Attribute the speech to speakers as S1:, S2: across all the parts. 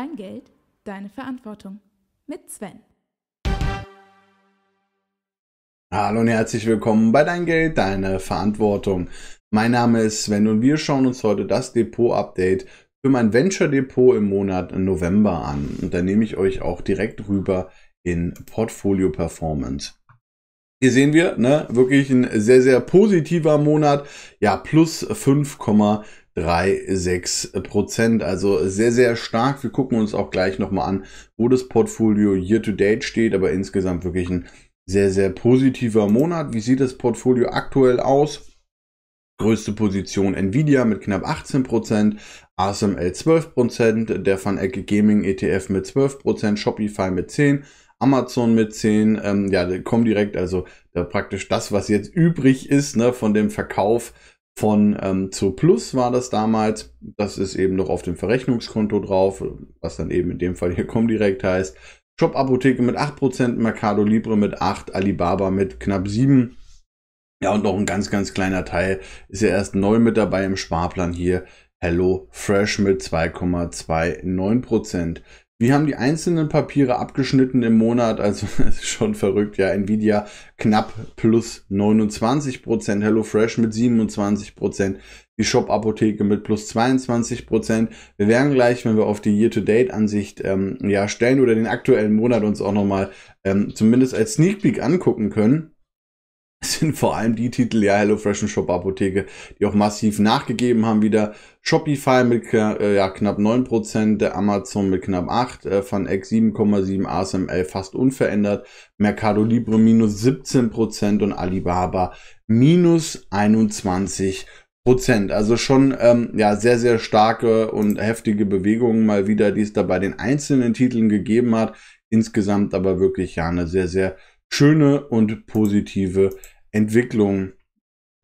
S1: Dein Geld, deine Verantwortung mit Sven. Hallo und herzlich willkommen bei Dein Geld, deine Verantwortung. Mein Name ist Sven und wir schauen uns heute das Depot-Update für mein Venture-Depot im Monat November an. Und da nehme ich euch auch direkt rüber in Portfolio Performance. Hier sehen wir, ne, wirklich ein sehr, sehr positiver Monat. Ja, plus 5,4 3,6 Prozent. Also sehr, sehr stark. Wir gucken uns auch gleich nochmal an, wo das Portfolio year-to-date steht, aber insgesamt wirklich ein sehr, sehr positiver Monat. Wie sieht das Portfolio aktuell aus? Größte Position Nvidia mit knapp 18%, ASML 12%, der Van Ecke Gaming ETF mit 12%, Shopify mit 10%, Amazon mit 10%, ähm, ja, kommen direkt, also da praktisch das, was jetzt übrig ist ne, von dem Verkauf von ähm, zu Plus war das damals, das ist eben noch auf dem Verrechnungskonto drauf, was dann eben in dem Fall hier Comdirect heißt. Shop Apotheke mit 8%, Mercado Libre mit 8%, Alibaba mit knapp 7%. Ja, und noch ein ganz, ganz kleiner Teil ist ja erst neu mit dabei im Sparplan hier. Hello Fresh mit 2,29%. Wir haben die einzelnen Papiere abgeschnitten im Monat, also das ist schon verrückt, ja. Nvidia knapp plus 29%, Prozent, HelloFresh mit 27%, Prozent, die Shop-Apotheke mit plus 22%. Prozent. Wir werden gleich, wenn wir auf die Year-to-Date-Ansicht ähm, ja, stellen oder den aktuellen Monat uns auch nochmal ähm, zumindest als Sneak Peek angucken können, sind vor allem die Titel, ja, HelloFresh und Shop Apotheke, die auch massiv nachgegeben haben wieder. Shopify mit äh, ja, knapp 9%, der Amazon mit knapp 8%, äh, FunX 7,7%, ASML fast unverändert, Mercado Libre minus 17% und Alibaba minus 21%. Also schon ähm, ja, sehr, sehr starke und heftige Bewegungen mal wieder, die es da bei den einzelnen Titeln gegeben hat. Insgesamt aber wirklich ja eine sehr, sehr schöne und positive Entwicklung.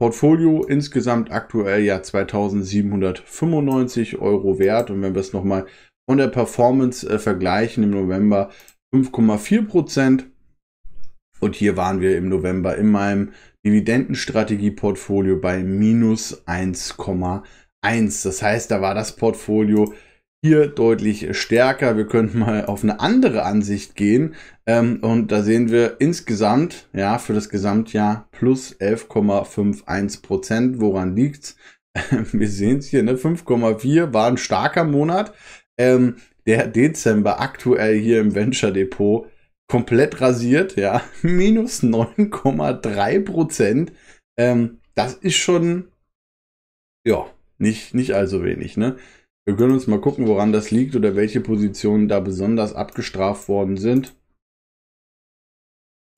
S1: Portfolio insgesamt aktuell ja 2795 Euro wert und wenn wir es nochmal von der Performance äh, vergleichen im November 5,4 Prozent und hier waren wir im November in meinem Dividendenstrategie-Portfolio bei minus 1,1. Das heißt, da war das Portfolio hier deutlich stärker. Wir könnten mal auf eine andere Ansicht gehen. Ähm, und da sehen wir insgesamt, ja, für das Gesamtjahr plus 11,51 Prozent. Woran liegt's? wir sehen es hier, ne? 5,4 war ein starker Monat. Ähm, der Dezember aktuell hier im Venture Depot komplett rasiert, ja. Minus 9,3 Prozent. Ähm, das ist schon, ja, nicht, nicht allzu wenig, ne? Wir können uns mal gucken, woran das liegt oder welche Positionen da besonders abgestraft worden sind.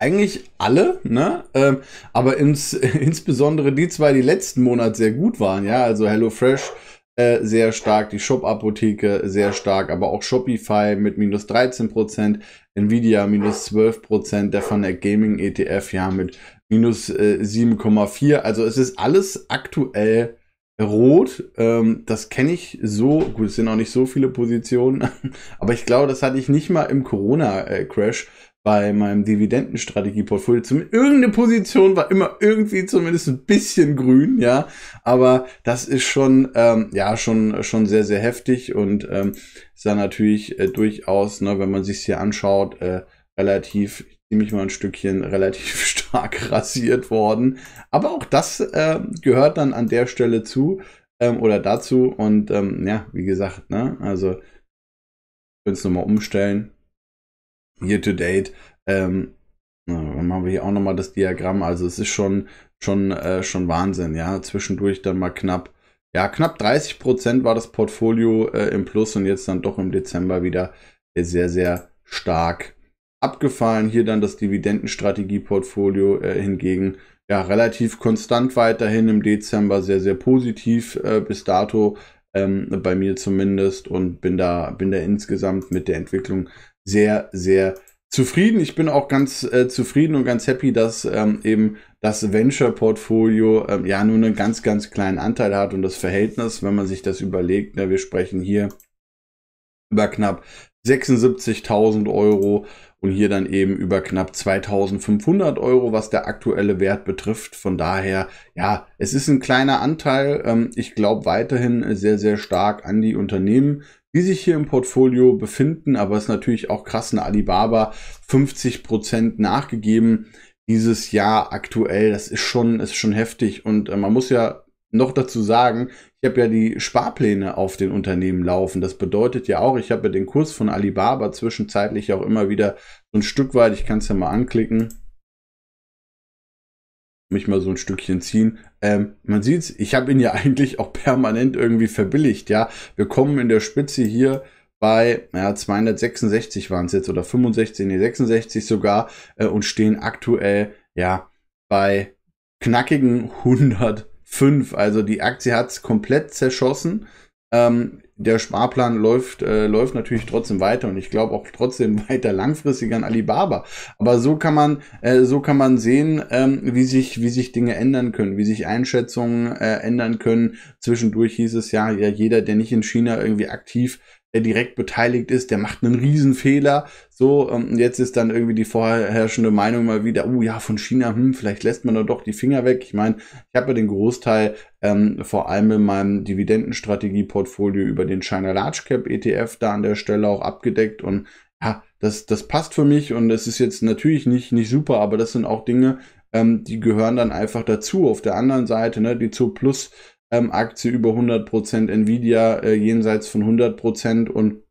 S1: Eigentlich alle, ne? Ähm, aber ins, insbesondere die zwei, die letzten Monat sehr gut waren, ja. Also HelloFresh äh, sehr stark, die Shop-Apotheke sehr stark, aber auch Shopify mit minus 13%, Nvidia minus 12%, der Fanac Gaming ETF ja mit minus äh, 7,4%. Also es ist alles aktuell Rot, ähm, das kenne ich so, gut, es sind auch nicht so viele Positionen, aber ich glaube, das hatte ich nicht mal im Corona-Crash bei meinem Dividendenstrategie-Portfolio. Irgendeine Position war immer irgendwie zumindest ein bisschen grün, ja, aber das ist schon, ähm, ja, schon, schon sehr, sehr heftig und ähm, ist da natürlich äh, durchaus, ne, wenn man sich hier anschaut, äh, relativ, ziemlich mal ein Stückchen, relativ stark rasiert worden. Aber auch das äh, gehört dann an der Stelle zu ähm, oder dazu. Und ähm, ja, wie gesagt, ne, also können es nochmal umstellen. Year to date. Ähm, dann machen wir hier auch nochmal das Diagramm. Also es ist schon, schon, äh, schon Wahnsinn, ja. Zwischendurch dann mal knapp, ja, knapp 30 Prozent war das Portfolio äh, im Plus und jetzt dann doch im Dezember wieder sehr, sehr stark abgefallen. Hier dann das Dividendenstrategieportfolio äh, hingegen ja relativ konstant weiterhin im Dezember sehr, sehr positiv äh, bis dato. Ähm, bei mir zumindest und bin da, bin da insgesamt mit der Entwicklung sehr, sehr zufrieden. Ich bin auch ganz äh, zufrieden und ganz happy, dass ähm, eben das Venture-Portfolio ähm, ja nur einen ganz, ganz kleinen Anteil hat und das Verhältnis, wenn man sich das überlegt, ne, wir sprechen hier über knapp 76.000 Euro und hier dann eben über knapp 2.500 Euro, was der aktuelle Wert betrifft. Von daher, ja, es ist ein kleiner Anteil. Ähm, ich glaube weiterhin sehr, sehr stark an die Unternehmen, die sich hier im Portfolio befinden. Aber es ist natürlich auch krass, eine Alibaba 50% Prozent nachgegeben dieses Jahr aktuell. Das ist schon, ist schon heftig und äh, man muss ja noch dazu sagen, ich habe ja die Sparpläne auf den Unternehmen laufen. Das bedeutet ja auch, ich habe ja den Kurs von Alibaba zwischenzeitlich auch immer wieder so ein Stück weit, ich kann es ja mal anklicken, mich mal so ein Stückchen ziehen. Ähm, man es, ich habe ihn ja eigentlich auch permanent irgendwie verbilligt, ja. Wir kommen in der Spitze hier bei ja, 266 waren es jetzt oder 65, nee, 66 sogar äh, und stehen aktuell ja bei knackigen 100 5. Also die Aktie hat es komplett zerschossen. Ähm, der Sparplan läuft, äh, läuft natürlich trotzdem weiter und ich glaube auch trotzdem weiter langfristig an Alibaba. Aber so kann man, äh, so kann man sehen, ähm, wie, sich, wie sich Dinge ändern können, wie sich Einschätzungen äh, ändern können. Zwischendurch hieß es ja, ja, jeder, der nicht in China irgendwie aktiv der direkt beteiligt ist, der macht einen Riesenfehler. So, ähm, und jetzt ist dann irgendwie die vorherrschende Meinung mal wieder, oh ja, von China, hm, vielleicht lässt man da doch die Finger weg. Ich meine, ich habe ja den Großteil ähm, vor allem in meinem Dividendenstrategie-Portfolio über den China Large Cap ETF da an der Stelle auch abgedeckt und ja, das, das passt für mich und das ist jetzt natürlich nicht, nicht super, aber das sind auch Dinge, ähm, die gehören dann einfach dazu. Auf der anderen Seite, ne, die zu Plus ähm, Aktie über 100%, Nvidia äh, jenseits von 100% und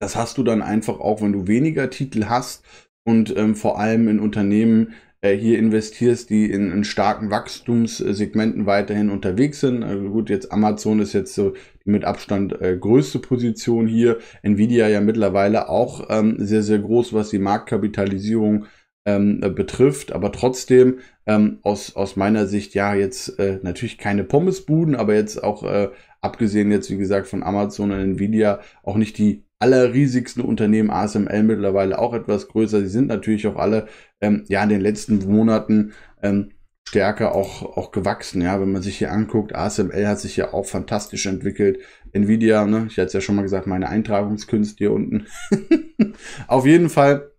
S1: das hast du dann einfach auch, wenn du weniger Titel hast und ähm, vor allem in Unternehmen äh, hier investierst, die in, in, starken Wachstumssegmenten weiterhin unterwegs sind. Also gut, jetzt Amazon ist jetzt so die mit Abstand äh, größte Position hier. Nvidia ja mittlerweile auch ähm, sehr, sehr groß, was die Marktkapitalisierung ähm, äh, betrifft, aber trotzdem ähm, aus, aus meiner Sicht ja jetzt äh, natürlich keine Pommesbuden, aber jetzt auch äh, abgesehen jetzt wie gesagt von Amazon und Nvidia auch nicht die allerriesigsten Unternehmen, ASML mittlerweile auch etwas größer, sie sind natürlich auch alle ähm, ja in den letzten Monaten ähm, stärker auch, auch gewachsen. Ja, wenn man sich hier anguckt, ASML hat sich ja auch fantastisch entwickelt. Nvidia, ne, ich hatte es ja schon mal gesagt, meine Eintragungskünste hier unten. Auf jeden Fall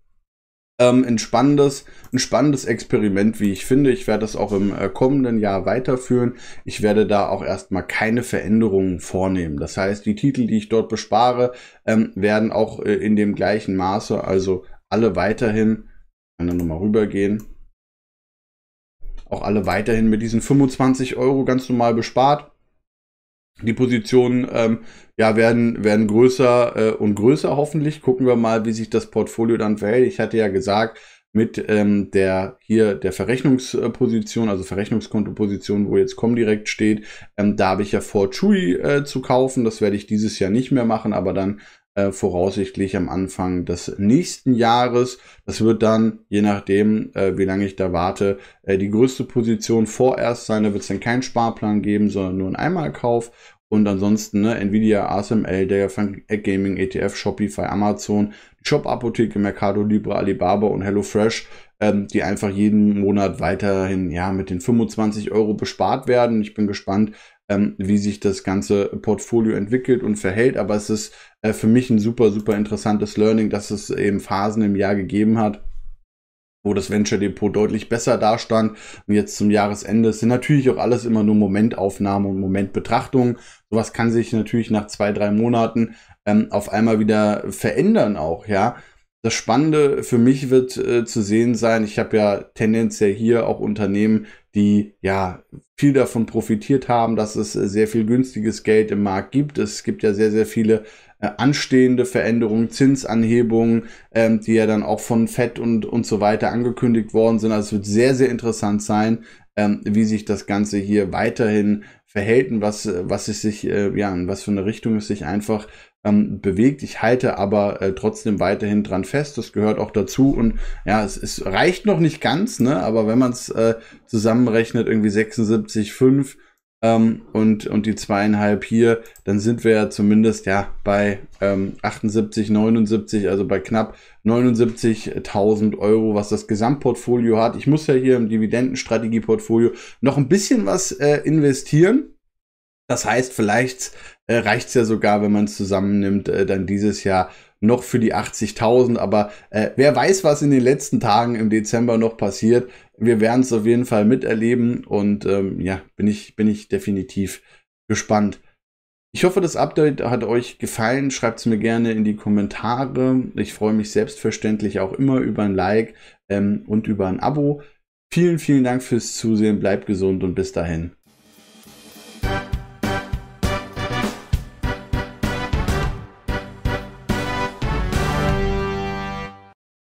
S1: ähm, ein, spannendes, ein spannendes Experiment, wie ich finde. Ich werde das auch im äh, kommenden Jahr weiterführen. Ich werde da auch erstmal keine Veränderungen vornehmen. Das heißt, die Titel, die ich dort bespare, ähm, werden auch äh, in dem gleichen Maße, also alle weiterhin, kann dann nochmal rübergehen, auch alle weiterhin mit diesen 25 Euro ganz normal bespart. Die Positionen ähm, ja, werden, werden größer äh, und größer hoffentlich. Gucken wir mal, wie sich das Portfolio dann verhält. Ich hatte ja gesagt, mit ähm, der hier der Verrechnungsposition, also Verrechnungskontoposition, wo jetzt Comdirect steht. Ähm, da habe ich ja vor Chewy äh, zu kaufen. Das werde ich dieses Jahr nicht mehr machen, aber dann äh, voraussichtlich am Anfang des nächsten Jahres. Das wird dann, je nachdem, äh, wie lange ich da warte, äh, die größte Position vorerst sein. Da wird es dann keinen Sparplan geben, sondern nur einen Einmalkauf. Und ansonsten ne, Nvidia, ASML, der Gaming, ETF, Shopify, Amazon, Shop-Apotheke, Mercado Libre, Alibaba und HelloFresh, ähm, die einfach jeden Monat weiterhin ja mit den 25 Euro bespart werden. Ich bin gespannt, ähm, wie sich das ganze Portfolio entwickelt und verhält. Aber es ist äh, für mich ein super, super interessantes Learning, dass es eben Phasen im Jahr gegeben hat wo das Venture Depot deutlich besser dastand und jetzt zum Jahresende. sind natürlich auch alles immer nur Momentaufnahmen und Momentbetrachtungen. Sowas kann sich natürlich nach zwei, drei Monaten ähm, auf einmal wieder verändern auch, ja. Das Spannende für mich wird äh, zu sehen sein, ich habe ja tendenziell hier auch Unternehmen, die ja viel davon profitiert haben, dass es äh, sehr viel günstiges Geld im Markt gibt. Es gibt ja sehr, sehr viele äh, anstehende Veränderungen, Zinsanhebungen, ähm, die ja dann auch von FED und, und so weiter angekündigt worden sind. Also es wird sehr, sehr interessant sein, ähm, wie sich das Ganze hier weiterhin verhält und was, was es sich, äh, ja, in was für eine Richtung es sich einfach ähm, bewegt. Ich halte aber äh, trotzdem weiterhin dran fest. Das gehört auch dazu. Und ja, es, es reicht noch nicht ganz, ne? Aber wenn man es äh, zusammenrechnet, irgendwie 76,5 ähm, und, und die zweieinhalb hier, dann sind wir ja zumindest ja bei ähm, 78, 79, also bei knapp 79.000 Euro, was das Gesamtportfolio hat. Ich muss ja hier im Dividendenstrategieportfolio noch ein bisschen was äh, investieren. Das heißt, vielleicht äh, reicht es ja sogar, wenn man es zusammennimmt, äh, dann dieses Jahr noch für die 80.000. Aber äh, wer weiß, was in den letzten Tagen im Dezember noch passiert. Wir werden es auf jeden Fall miterleben und ähm, ja, bin ich, bin ich definitiv gespannt. Ich hoffe, das Update hat euch gefallen. Schreibt es mir gerne in die Kommentare. Ich freue mich selbstverständlich auch immer über ein Like ähm, und über ein Abo. Vielen, vielen Dank fürs Zusehen. Bleibt gesund und bis dahin.